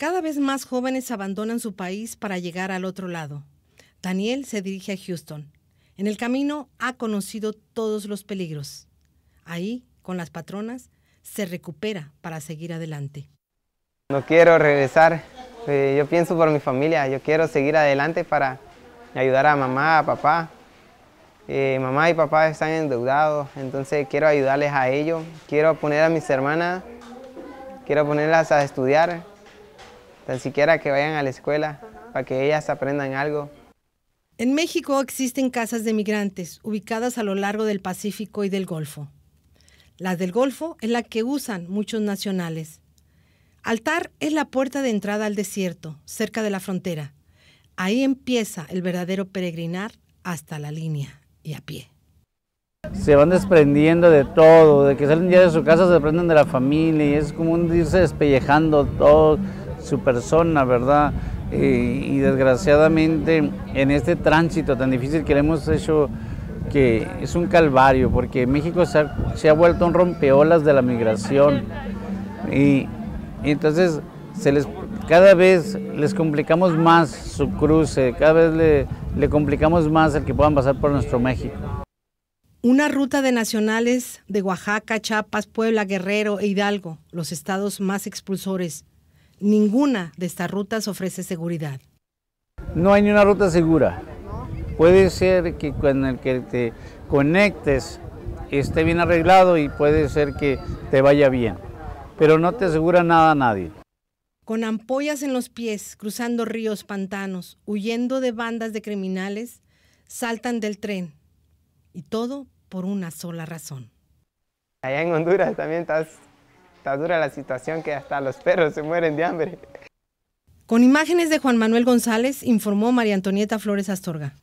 Cada vez más jóvenes abandonan su país para llegar al otro lado. Daniel se dirige a Houston. En el camino ha conocido todos los peligros. Ahí, con las patronas, se recupera para seguir adelante. No quiero regresar. Eh, yo pienso por mi familia. Yo quiero seguir adelante para ayudar a mamá, a papá. Eh, mamá y papá están endeudados, entonces quiero ayudarles a ellos. Quiero poner a mis hermanas, quiero ponerlas a estudiar ni siquiera que vayan a la escuela, para que ellas aprendan algo. En México existen casas de migrantes ubicadas a lo largo del Pacífico y del Golfo. La del Golfo es la que usan muchos nacionales. Altar es la puerta de entrada al desierto, cerca de la frontera. Ahí empieza el verdadero peregrinar hasta la línea y a pie. Se van desprendiendo de todo, de que salen ya de su casa, se desprenden de la familia y es como un irse despellejando todo, su persona, ¿verdad? Eh, y desgraciadamente en este tránsito tan difícil que le hemos hecho, que es un calvario, porque México se ha, vuelto un rompeolas de la migración. Y entonces se les, cada vez les complicamos más su cruce, cada vez le, le complicamos más el que puedan pasar por nuestro México. Una ruta de nacionales de Oaxaca, Chiapas, Puebla, Guerrero e Hidalgo, los estados más expulsores, ninguna de estas rutas ofrece seguridad. No hay ni una ruta segura. Puede ser que con el que te conectes esté bien arreglado y puede ser que te vaya bien, pero no te asegura nada a nadie. Con ampollas en los pies, cruzando ríos, pantanos, huyendo de bandas de criminales, saltan del tren. Y todo por una sola razón. Allá en Honduras también estás Está dura la situación que hasta los perros se mueren de hambre. Con imágenes de Juan Manuel González, informó María Antonieta Flores Astorga.